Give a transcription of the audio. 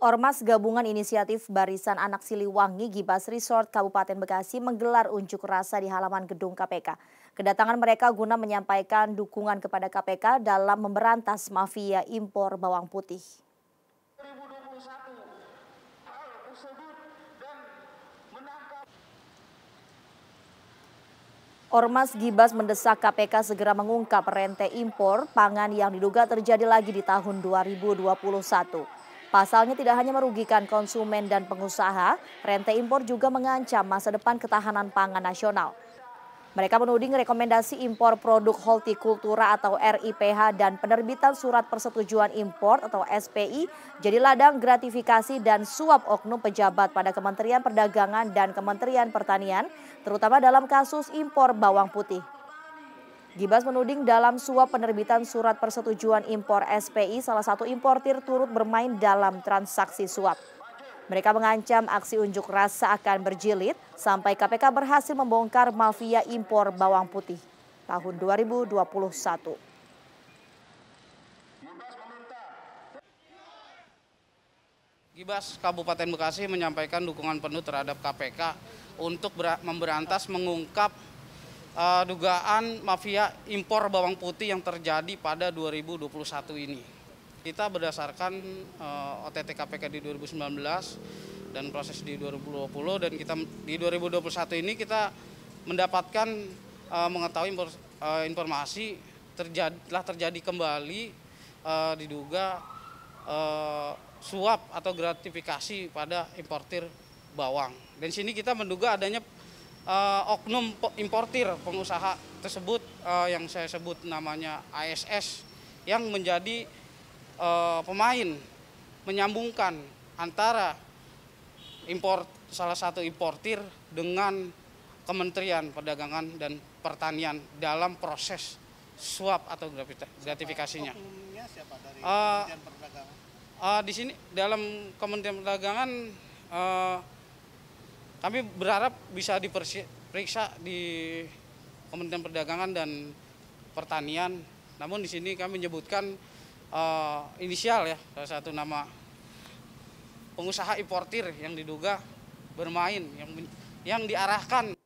Ormas gabungan inisiatif Barisan Anak Siliwangi Gibas Resort Kabupaten Bekasi menggelar unjuk rasa di halaman gedung KPK. Kedatangan mereka guna menyampaikan dukungan kepada KPK dalam memberantas mafia impor bawang putih. Ormas Gibas mendesak KPK segera mengungkap rente impor pangan yang diduga terjadi lagi di tahun 2021. Pasalnya tidak hanya merugikan konsumen dan pengusaha, rente impor juga mengancam masa depan ketahanan pangan nasional. Mereka menuding rekomendasi impor produk hortikultura atau RIPH dan penerbitan surat persetujuan impor atau SPI jadi ladang gratifikasi dan suap oknum pejabat pada Kementerian Perdagangan dan Kementerian Pertanian, terutama dalam kasus impor bawang putih. Gibas menuding dalam suap penerbitan surat persetujuan impor SPI, salah satu importir turut bermain dalam transaksi suap. Mereka mengancam aksi unjuk rasa akan berjilid sampai KPK berhasil membongkar mafia impor bawang putih tahun 2021. Gibas Kabupaten Bekasi menyampaikan dukungan penuh terhadap KPK untuk memberantas mengungkap uh, dugaan mafia impor bawang putih yang terjadi pada 2021 ini. Kita berdasarkan uh, eh, OTT KPK di 2019 dan proses di 2020 dan kita di 2021 ini kita mendapatkan uh, mengetahui impor, uh, informasi terjadi telah terjadi kembali uh, diduga uh, suap atau gratifikasi pada importir bawang. Dan sini kita menduga adanya uh, oknum importir pengusaha tersebut uh, yang saya sebut namanya ASS yang menjadi uh, pemain menyambungkan antara import salah satu importir dengan Kementerian Perdagangan dan Pertanian dalam proses suap atau gratifikasinya. Siapa, uh, Uh, di sini dalam Kementerian Perdagangan uh, kami berharap bisa diperiksa di Kementerian Perdagangan dan Pertanian. Namun di sini kami menyebutkan uh, inisial ya, salah satu nama pengusaha importir yang diduga bermain, yang yang diarahkan